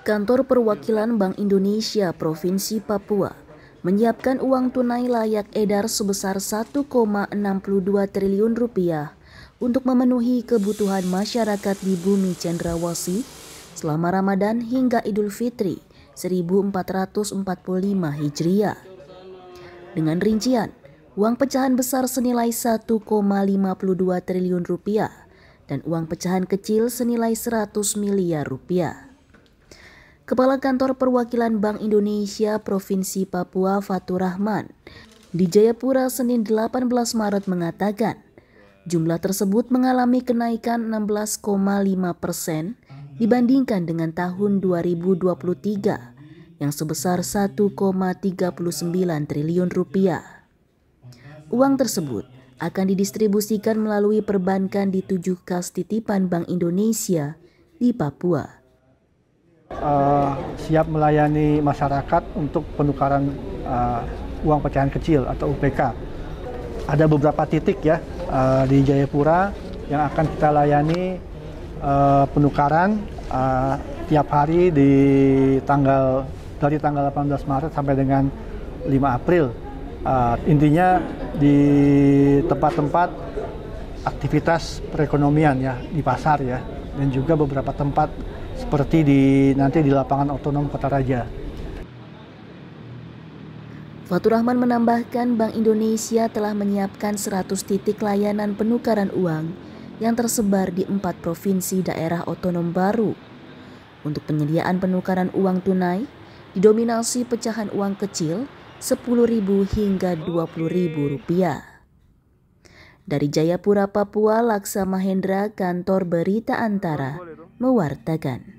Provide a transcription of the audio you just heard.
Kantor Perwakilan Bank Indonesia Provinsi Papua menyiapkan uang tunai layak edar sebesar 1,62 triliun rupiah untuk memenuhi kebutuhan masyarakat di bumi Cendrawasi selama Ramadan hingga Idul Fitri 1445 Hijriah. Dengan rincian, uang pecahan besar senilai 1,52 triliun rupiah dan uang pecahan kecil senilai 100 miliar rupiah. Kepala Kantor Perwakilan Bank Indonesia Provinsi Papua Fatur Rahman di Jayapura Senin 18 Maret mengatakan jumlah tersebut mengalami kenaikan 16,5 persen dibandingkan dengan tahun 2023 yang sebesar 1,39 triliun rupiah. Uang tersebut akan didistribusikan melalui perbankan di tujuh kas titipan Bank Indonesia di Papua uh, siap melayani masyarakat untuk penukaran uh, uang pecahan kecil atau UPK. Ada beberapa titik ya uh, di Jayapura yang akan kita layani uh, penukaran uh, tiap hari di tanggal dari tanggal 18 Maret sampai dengan 5 April. Uh, intinya di tempat-tempat aktivitas perekonomian ya di pasar ya dan juga beberapa tempat seperti di nanti di lapangan otonom Kota Raja. Faturahman menambahkan Bank Indonesia telah menyiapkan 100 titik layanan penukaran uang yang tersebar di empat provinsi daerah otonom baru. Untuk penyediaan penukaran uang tunai, didominasi pecahan uang kecil Rp10.000 hingga Rp20.000. Dari Jayapura, Papua, Laksa Mahendra, kantor Berita Antara mewartakan.